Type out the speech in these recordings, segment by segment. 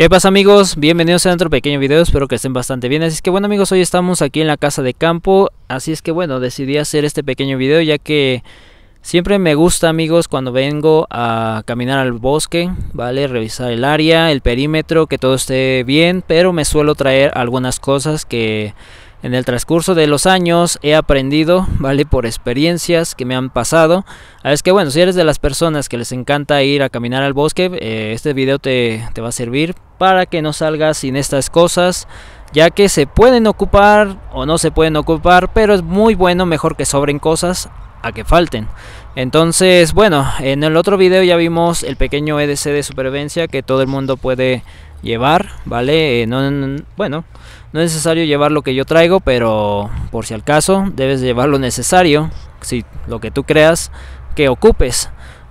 ¿Qué pasa amigos? Bienvenidos a otro pequeño video, espero que estén bastante bien Así es que bueno amigos, hoy estamos aquí en la casa de campo Así es que bueno, decidí hacer este pequeño video ya que siempre me gusta amigos cuando vengo a caminar al bosque Vale, revisar el área, el perímetro, que todo esté bien Pero me suelo traer algunas cosas que en el transcurso de los años he aprendido, ¿vale? Por experiencias que me han pasado. Ah, es que bueno, si eres de las personas que les encanta ir a caminar al bosque, eh, este video te, va a servir para que no salgas sin estas cosas. Ya que se pueden ocupar o no se pueden ocupar, pero es muy bueno, mejor que sobren cosas a que falten. Entonces, bueno, en el otro video ya vimos el pequeño EDC de supervivencia que todo el mundo puede llevar, ¿vale? Eh, no, bueno, no es necesario llevar lo que yo traigo, pero por si al caso, debes llevar lo necesario, si lo que tú creas que ocupes.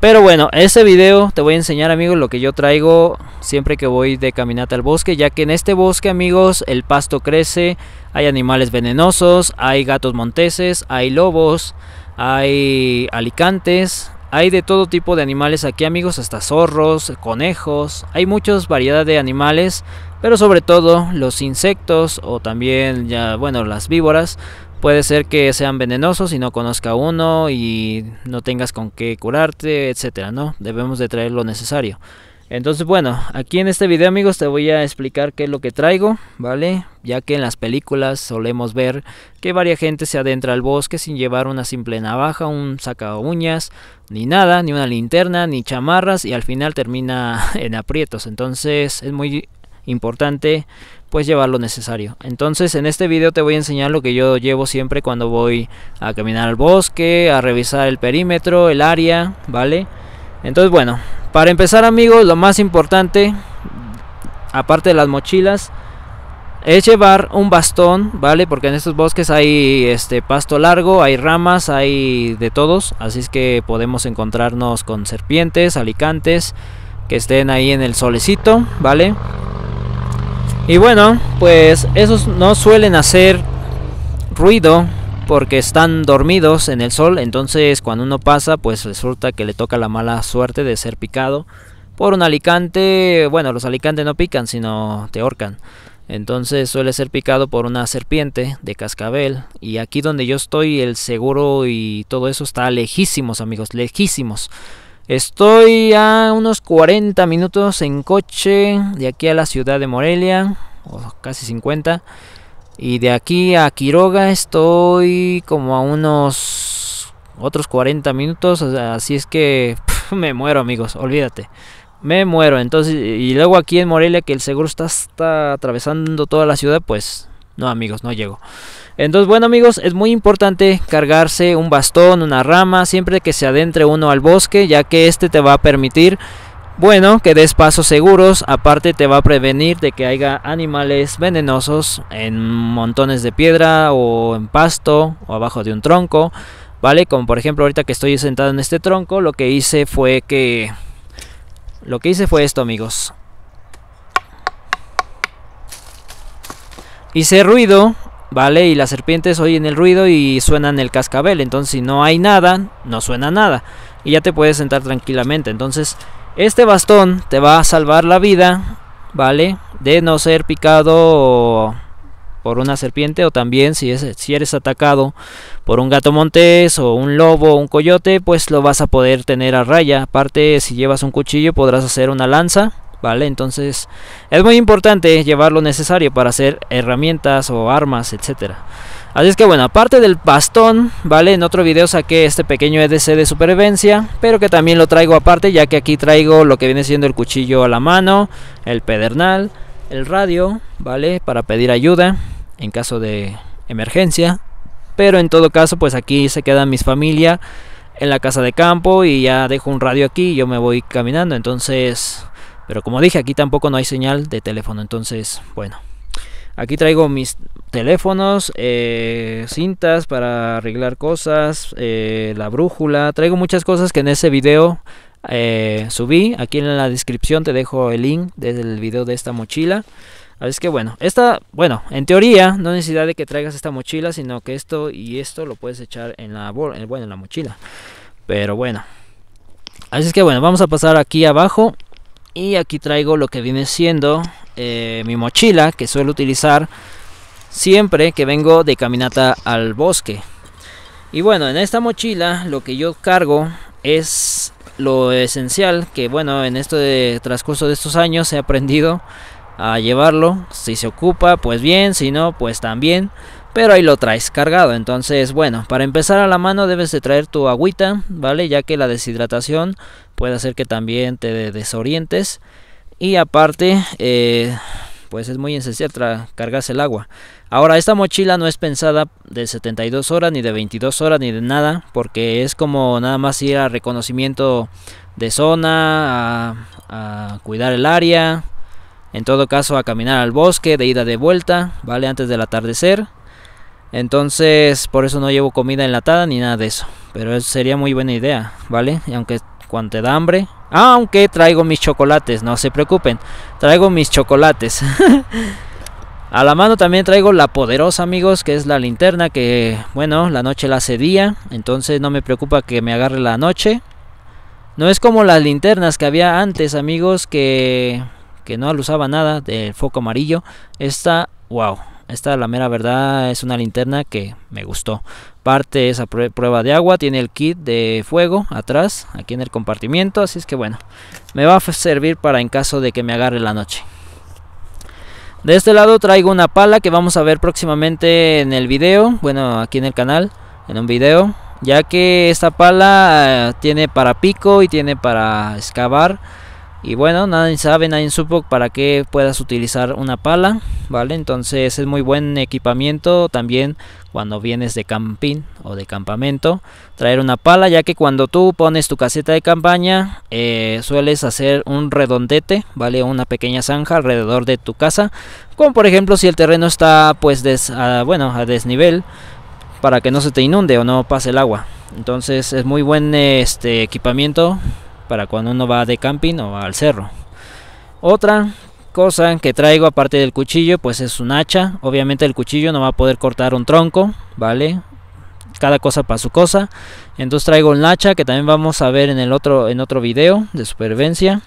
Pero bueno, este video te voy a enseñar amigos lo que yo traigo siempre que voy de caminata al bosque, ya que en este bosque amigos el pasto crece, hay animales venenosos, hay gatos monteses, hay lobos, hay alicantes, hay de todo tipo de animales aquí amigos, hasta zorros, conejos, hay muchas variedades de animales pero sobre todo los insectos o también ya bueno las víboras puede ser que sean venenosos y no conozca uno y no tengas con qué curarte etcétera no debemos de traer lo necesario entonces bueno aquí en este video amigos te voy a explicar qué es lo que traigo vale ya que en las películas solemos ver que varia gente se adentra al bosque sin llevar una simple navaja un saca uñas ni nada ni una linterna ni chamarras y al final termina en aprietos entonces es muy importante, pues llevar lo necesario. Entonces en este video te voy a enseñar lo que yo llevo siempre cuando voy a caminar al bosque, a revisar el perímetro, el área, ¿vale? Entonces bueno, para empezar amigos, lo más importante, aparte de las mochilas, es llevar un bastón, ¿vale? Porque en estos bosques hay este pasto largo, hay ramas, hay de todos, así es que podemos encontrarnos con serpientes, alicantes, que estén ahí en el solecito, ¿vale? Y bueno, pues esos no suelen hacer ruido porque están dormidos en el sol, entonces cuando uno pasa, pues resulta que le toca la mala suerte de ser picado por un alicante. Bueno, los alicantes no pican, sino te ahorcan. Entonces suele ser picado por una serpiente de cascabel. Y aquí donde yo estoy, el seguro y todo eso está lejísimos, amigos, lejísimos. Estoy a unos 40 minutos en coche de aquí a la ciudad de Morelia, o casi 50. Y de aquí a Quiroga estoy como a unos otros 40 minutos, así es que me muero amigos, olvídate. Me muero, entonces, y luego aquí en Morelia que el seguro está atravesando toda la ciudad, pues no amigos, no llego. Entonces, bueno amigos, es muy importante cargarse un bastón, una rama, siempre que se adentre uno al bosque, ya que este te va a permitir, bueno, que des pasos seguros, aparte te va a prevenir de que haya animales venenosos en montones de piedra o en pasto o abajo de un tronco, ¿vale? Como por ejemplo ahorita que estoy sentado en este tronco, lo que hice fue que... Lo que hice fue esto amigos. Hice ruido ¿vale? Y las serpientes oyen el ruido y suenan el cascabel. Entonces, si no hay nada, no suena nada. Y ya te puedes sentar tranquilamente. Entonces, este bastón te va a salvar la vida, ¿vale? De no ser picado por una serpiente o también si, si eres atacado por un gato montés o un lobo o un coyote, pues lo vas a poder tener a raya. Aparte, si llevas un cuchillo podrás hacer una lanza ¿vale? Entonces es muy importante llevar lo necesario para hacer herramientas o armas, etcétera. Así es que bueno, aparte del bastón, ¿vale? En otro video saqué este pequeño EDC de supervivencia, pero que también lo traigo aparte, ya que aquí traigo lo que viene siendo el cuchillo a la mano, el pedernal, el radio, ¿vale? Para pedir ayuda en caso de emergencia. Pero en todo caso, pues aquí se quedan mis familia en la casa de campo y ya dejo un radio aquí y yo me voy caminando. Entonces, pero como dije, aquí tampoco no hay señal de teléfono. Entonces, bueno. Aquí traigo mis teléfonos, eh, cintas para arreglar cosas, eh, la brújula. Traigo muchas cosas que en ese video eh, subí. Aquí en la descripción te dejo el link del video de esta mochila. Así que bueno, esta, bueno, en teoría no necesidad de que traigas esta mochila, sino que esto y esto lo puedes echar en la, bueno, en la mochila. Pero bueno. Así es que bueno, vamos a pasar aquí abajo y aquí traigo lo que viene siendo eh, mi mochila que suelo utilizar siempre que vengo de caminata al bosque. Y bueno, en esta mochila lo que yo cargo es lo esencial que bueno, en este de transcurso de estos años he aprendido a llevarlo. Si se ocupa, pues bien, si no, pues también. Pero ahí lo traes cargado. Entonces, bueno, para empezar a la mano debes de traer tu agüita, ¿vale? Ya que la deshidratación puede hacer que también te desorientes y aparte eh, pues es muy esencial cargarse el agua. Ahora, esta mochila no es pensada de 72 horas, ni de 22 horas, ni de nada, porque es como nada más ir a reconocimiento de zona, a, cuidar el área, en todo caso a caminar al bosque, de ida de vuelta, ¿vale? Antes del atardecer. Entonces, por eso no llevo comida enlatada ni nada de eso. Pero sería muy buena idea, ¿vale? Y aunque cuando te da hambre. Aunque traigo mis chocolates, no se preocupen. Traigo mis chocolates. A la mano también traigo la poderosa, amigos, que es la linterna que, bueno, la noche la hace entonces no me preocupa que me agarre la noche. No es como las linternas que había antes, amigos, que que no alusaba nada del foco amarillo. Esta, wow, esta, la mera verdad, es una linterna que me gustó. Parte esa prueba de agua, tiene el kit de fuego atrás, aquí en el compartimiento, así es que bueno, me va a servir para en caso de que me agarre la noche. De este lado traigo una pala que vamos a ver próximamente en el video, bueno, aquí en el canal, en un video, ya que esta pala eh, tiene para pico y tiene para excavar y bueno, nadie sabe, nadie supo para qué puedas utilizar una pala, ¿vale? Entonces es muy buen equipamiento también cuando vienes de camping o de campamento, traer una pala, ya que cuando tú pones tu caseta de campaña, eh, sueles hacer un redondete, ¿vale? Una pequeña zanja alrededor de tu casa, como por ejemplo si el terreno está pues des, a, bueno, a desnivel, para que no se te inunde o no pase el agua. Entonces es muy buen este equipamiento para cuando uno va de camping o va al cerro. Otra cosa que traigo aparte del cuchillo pues es un hacha. Obviamente el cuchillo no va a poder cortar un tronco, ¿vale? Cada cosa para su cosa. Entonces traigo un hacha que también vamos a ver en el otro en otro video de supervivencia.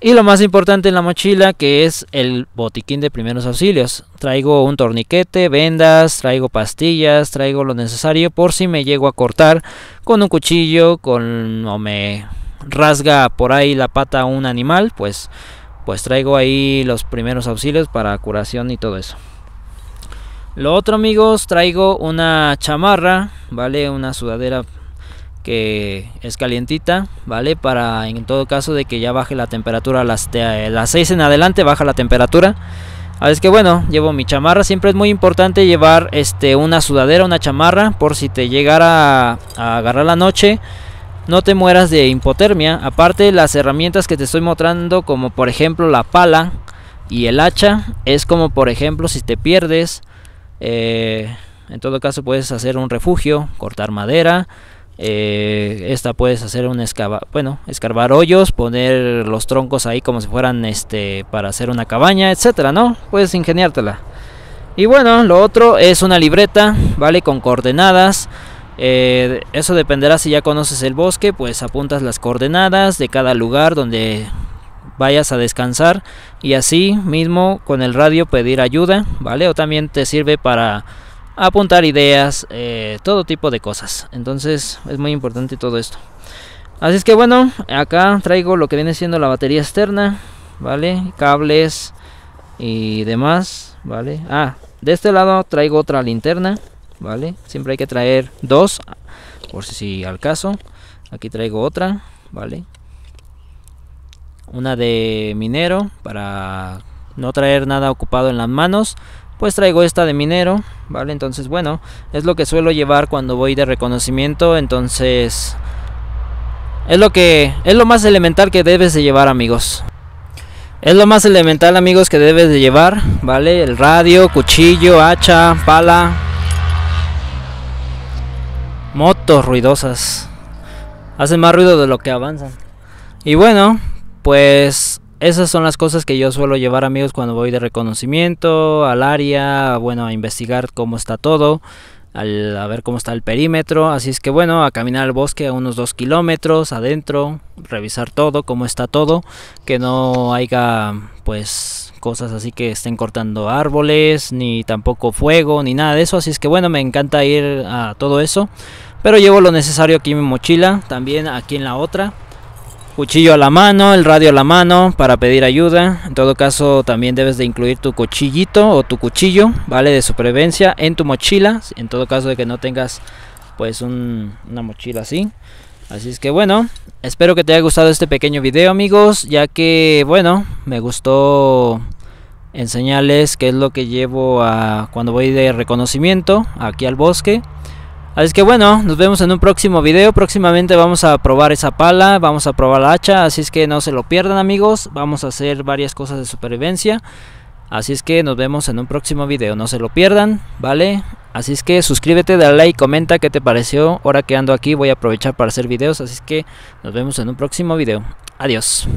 Y lo más importante en la mochila que es el botiquín de primeros auxilios. Traigo un torniquete, vendas, traigo pastillas, traigo lo necesario por si me llego a cortar con un cuchillo, con o me rasga por ahí la pata a un animal, pues, pues traigo ahí los primeros auxilios para curación y todo eso. Lo otro amigos, traigo una chamarra, ¿vale? Una sudadera que es calientita, ¿vale? Para en todo caso de que ya baje la temperatura las, las 6 en adelante, baja la temperatura. Así ah, que bueno, llevo mi chamarra. Siempre es muy importante llevar este, una sudadera, una chamarra, por si te llegara a agarrar la noche no te mueras de hipotermia. Aparte, las herramientas que te estoy mostrando, como por ejemplo la pala y el hacha, es como por ejemplo si te pierdes, eh, en todo caso puedes hacer un refugio, cortar madera. Eh, esta puedes hacer un escava, bueno, escarbar hoyos, poner los troncos ahí como si fueran este para hacer una cabaña, etcétera, ¿no? Puedes ingeniártela. Y bueno, lo otro es una libreta, ¿vale? Con coordenadas eh, eso dependerá si ya conoces el bosque, pues apuntas las coordenadas de cada lugar donde vayas a descansar y así mismo con el radio pedir ayuda, ¿vale? O también te sirve para apuntar ideas, eh, todo tipo de cosas. Entonces es muy importante todo esto. Así es que bueno, acá traigo lo que viene siendo la batería externa, ¿vale? Cables y demás, ¿vale? Ah, de este lado traigo otra linterna, ¿vale? Siempre hay que traer dos, por si al caso. Aquí traigo otra, ¿vale? Una de minero para no traer nada ocupado en las manos. Pues traigo esta de minero, ¿vale? Entonces, bueno, es lo que suelo llevar cuando voy de reconocimiento. Entonces, es lo que es lo más elemental que debes de llevar, amigos. Es lo más elemental, amigos, que debes de llevar, ¿vale? El radio, cuchillo, hacha, pala, motos ruidosas. Hacen más ruido de lo que avanzan. Y bueno, pues esas son las cosas que yo suelo llevar amigos cuando voy de reconocimiento al área, bueno, a investigar cómo está todo, al, a ver cómo está el perímetro. Así es que bueno, a caminar al bosque a unos dos kilómetros adentro, revisar todo, cómo está todo, que no haya pues cosas así que estén cortando árboles, ni tampoco fuego, ni nada de eso. Así es que bueno, me encanta ir a todo eso. Pero llevo lo necesario aquí en mi mochila, también aquí en la otra. Cuchillo a la mano, el radio a la mano para pedir ayuda. En todo caso, también debes de incluir tu cuchillito o tu cuchillo, ¿vale? De supervivencia en tu mochila. En todo caso de que no tengas pues una mochila así. Así es que bueno, espero que te haya gustado este pequeño video amigos, ya que bueno, me gustó enseñarles qué es lo que llevo a cuando voy de reconocimiento aquí al bosque. Así es que bueno, nos vemos en un próximo video, próximamente vamos a probar esa pala, vamos a probar la hacha, así es que no se lo pierdan amigos, vamos a hacer varias cosas de supervivencia. Así es que nos vemos en un próximo video, no se lo pierdan, ¿vale? Así es que suscríbete, dale like, comenta qué te pareció. Ahora que ando aquí voy a aprovechar para hacer videos, así es que nos vemos en un próximo video. Adiós.